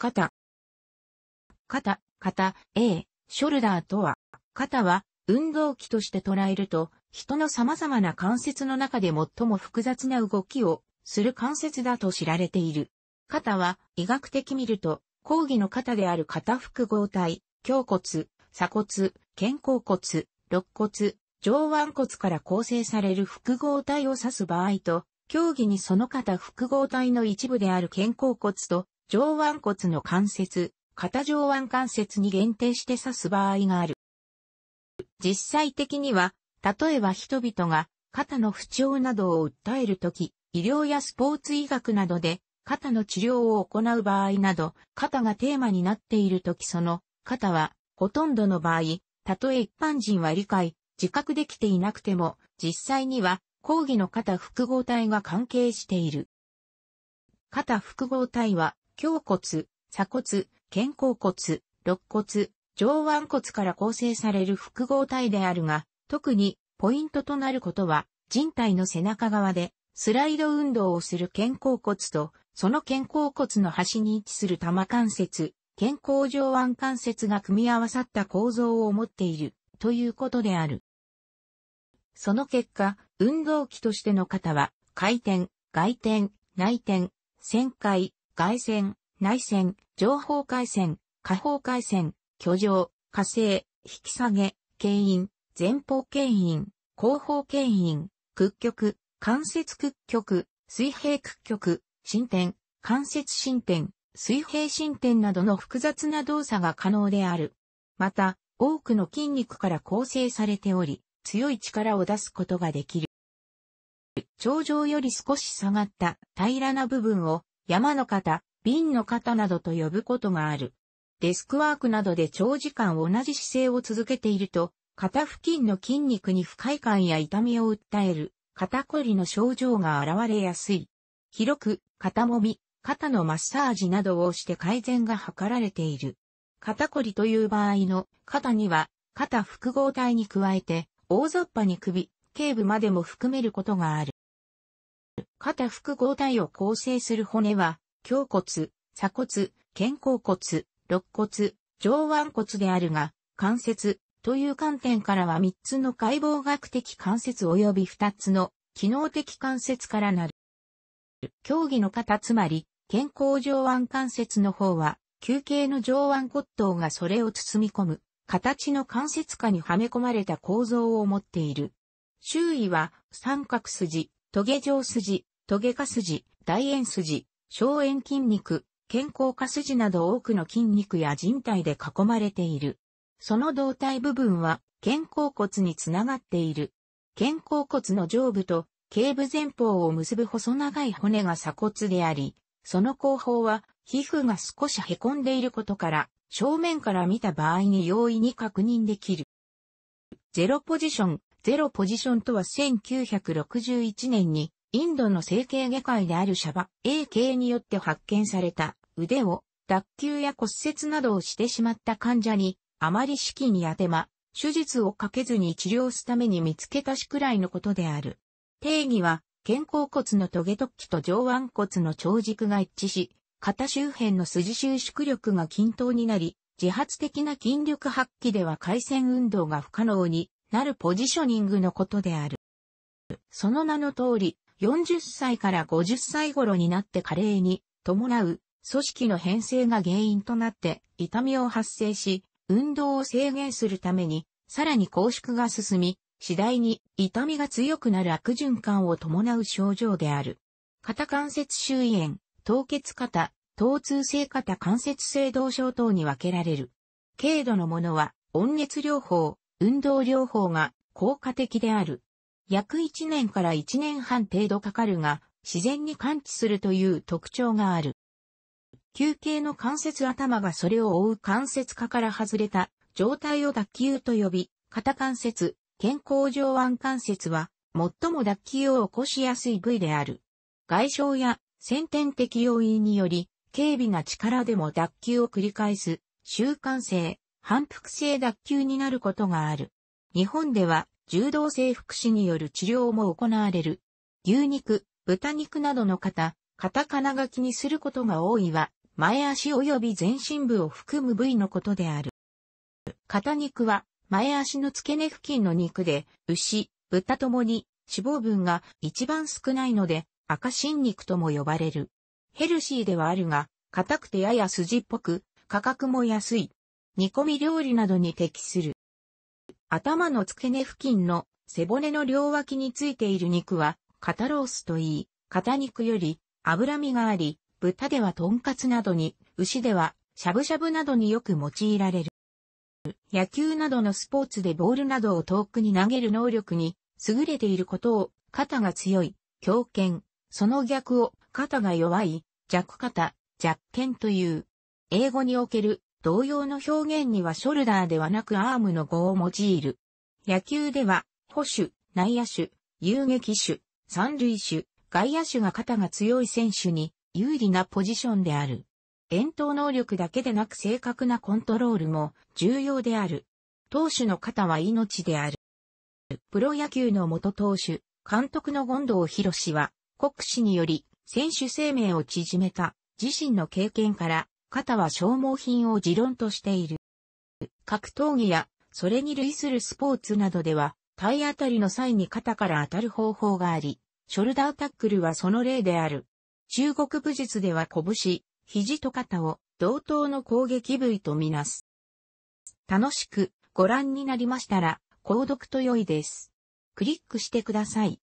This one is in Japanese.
肩。肩、肩、A、ショルダーとは、肩は運動器として捉えると、人の様々な関節の中で最も複雑な動きをする関節だと知られている。肩は医学的見ると、講義の肩である肩複合体、胸骨、鎖骨、肩甲骨、肋骨、上腕骨から構成される複合体を指す場合と、競技にその肩複合体の一部である肩甲骨と上腕骨の関節、肩上腕関節に限定して指す場合がある。実際的には、例えば人々が肩の不調などを訴えるとき、医療やスポーツ医学などで肩の治療を行う場合など、肩がテーマになっているときその肩はほとんどの場合、たとえ一般人は理解、自覚できていなくても、実際には講義の肩複合体が関係している。肩複合体は胸骨、鎖骨、肩甲骨、肋骨、上腕骨から構成される複合体であるが、特にポイントとなることは、人体の背中側でスライド運動をする肩甲骨と、その肩甲骨の端に位置する玉関節、肩甲上腕関節が組み合わさった構造を持っているということである。その結果、運動器としての肩は、回転、外転、内転、旋回、外旋、内線、情報回線、下方回線、居上、火星、引き下げ、牽引、前方牽引、後方牽引、屈曲、関節屈曲、水平屈曲、進展、関節進展、水平進展などの複雑な動作が可能である。また、多くの筋肉から構成されており、強い力を出すことができる。頂上より少し下がった平らな部分を山の型、瓶の肩などと呼ぶことがある。デスクワークなどで長時間同じ姿勢を続けていると、肩付近の筋肉に不快感や痛みを訴える、肩こりの症状が現れやすい。広く、肩もみ、肩のマッサージなどをして改善が図られている。肩こりという場合の肩には、肩複合体に加えて、大雑把に首、頸部までも含めることがある。肩複合体を構成する骨は、胸骨、鎖骨、肩甲骨、肋骨、上腕骨であるが、関節という観点からは3つの解剖学的関節及び2つの機能的関節からなる。競技の方つまり、健康上腕関節の方は、球形の上腕骨頭がそれを包み込む、形の関節下にはめ込まれた構造を持っている。周囲は、三角筋、トゲ状筋、トゲ下筋、大円筋、小炎筋肉、健康下筋など多くの筋肉や人体で囲まれている。その胴体部分は肩甲骨につながっている。肩甲骨の上部と頸部前方を結ぶ細長い骨が鎖骨であり、その後方は皮膚が少し凹んでいることから、正面から見た場合に容易に確認できる。ゼロポジション、ゼロポジションとは1961年にインドの整形外科医であるシャバ、AK によって発見された腕を脱臼や骨折などをしてしまった患者に、あまり式に当てま、手術をかけずに治療すために見つけたしくらいのことである。定義は、肩甲骨のトゲ突起と上腕骨の長軸が一致し、肩周辺の筋収縮力が均等になり、自発的な筋力発揮では回線運動が不可能になるポジショニングのことである。その名の通り、40歳から50歳頃になって加齢に伴う組織の変性が原因となって痛みを発生し、運動を制限するために、さらに拘縮が進み、次第に痛みが強くなる悪循環を伴う症状である。肩関節周囲炎、凍結肩、疼痛性肩関節性動症等に分けられる。軽度のものは、温熱療法、運動療法が効果的である。約1年から1年半程度かかるが、自然に感知するという特徴がある。球形の関節頭がそれを覆う関節下から外れた状態を脱臼と呼び、肩関節、健康上腕関節は、最も脱臼を起こしやすい部位である。外傷や先天的要因により、軽微な力でも脱臼を繰り返す、習慣性、反復性脱臼になることがある。日本では、柔道整復師による治療も行われる。牛肉、豚肉などの方、カタカナ書きにすることが多いは、前足及び全身部を含む部位のことである。肩肉は、前足の付け根付近の肉で、牛、豚ともに脂肪分が一番少ないので、赤新肉とも呼ばれる。ヘルシーではあるが、硬くてやや筋っぽく、価格も安い。煮込み料理などに適する。頭の付け根付近の背骨の両脇についている肉は、肩ロースといい、肩肉より脂身があり、豚ではトンカツなどに、牛ではしゃぶしゃぶなどによく用いられる。野球などのスポーツでボールなどを遠くに投げる能力に優れていることを、肩が強い、強肩、その逆を肩が弱い、弱肩、弱肩という。英語における同様の表現にはショルダーではなくアームの語を用いる。野球では、捕手、内野手、遊撃手、三塁手、外野手が肩が強い選手に有利なポジションである。遠投能力だけでなく正確なコントロールも重要である。投手の肩は命である。プロ野球の元投手、監督の権藤博氏は、国士により選手生命を縮めた自身の経験から肩は消耗品を持論としている。格闘技や、それに類するスポーツなどでは、体当たりの際に肩から当たる方法があり、ショルダータックルはその例である。中国武術では拳、肘と肩を同等の攻撃部位とみなす。楽しくご覧になりましたら、購読と良いです。クリックしてください。